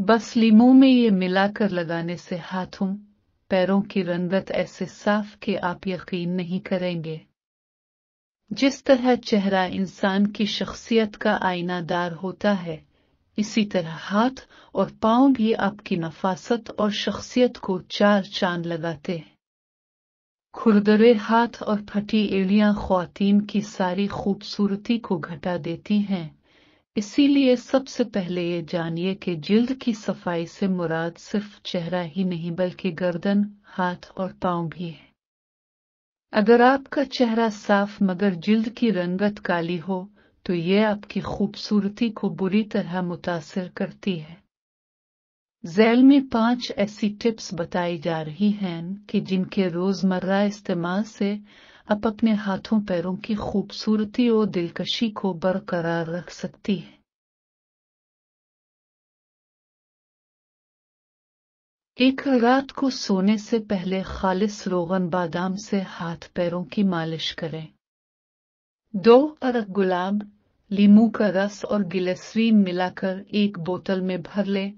बस लीमू में ये मिलाकर लगाने से हाथों पैरों की रंगत ऐसे साफ कि आप यकीन नहीं करेंगे जिस तरह चेहरा इंसान की शख्सियत का आईनादार होता है इसी तरह हाथ और पांव भी आपकी नफासत और शख्सियत को चार चांद लगाते हैं खुरदरे हाथ और फटी एड़ियां खातन की सारी खूबसूरती को घटा देती हैं इसीलिए सबसे पहले ये जानिए कि जिल्द की सफाई से मुराद सिर्फ चेहरा ही नहीं बल्कि गर्दन हाथ और पांव भी है अगर आपका चेहरा साफ मगर जिल्द की रंगत काली हो तो ये आपकी खूबसूरती को बुरी तरह मुतासर करती है जैल में पांच ऐसी टिप्स बताई जा रही हैं कि जिनके रोजमर्रा इस्तेमाल से आप अपने हाथों पैरों की खूबसूरती और दिलकशी को बरकरार रख सकती है एक रात को सोने से पहले खालिस रोगन बादाम से हाथ पैरों की मालिश करें दो अरक गुलाब लीमू का रस और गिलेसरीन मिलाकर एक बोतल में भर लें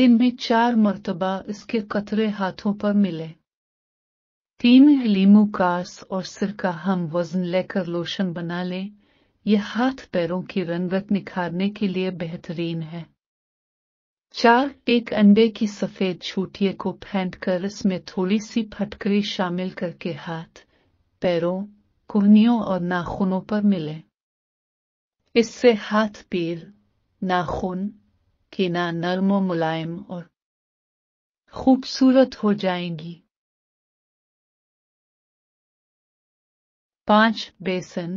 दिन में चार मरतबा इसके कतरे हाथों पर मिले तीन लीमू कास और और सिरका हम वजन लेकर लोशन बना लें यह हाथ पैरों की रंगत निखारने के लिए बेहतरीन है चार एक अंडे की सफेद छूटिए को फेंट कर इसमें थोड़ी सी फटकरी शामिल करके हाथ पैरों कोहनियों और नाखूनों पर मिले इससे हाथ पैर नाखून किना नरम मुलायम और खूबसूरत हो जाएंगी पांच बेसन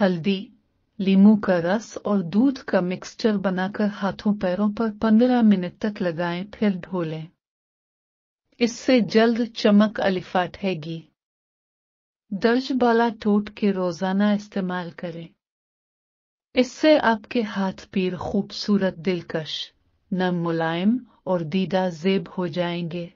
हल्दी लीमू का रस और दूध का मिक्सचर बनाकर हाथों पैरों पर पंद्रह मिनट तक लगाएं फिर धो लें इससे जल्द चमक अलिफाट हैगी दर्ज बाला टोट के रोजाना इस्तेमाल करें इससे आपके हाथ पीर खूबसूरत दिलकश नम मुलायम और दीदा जेब हो जाएंगे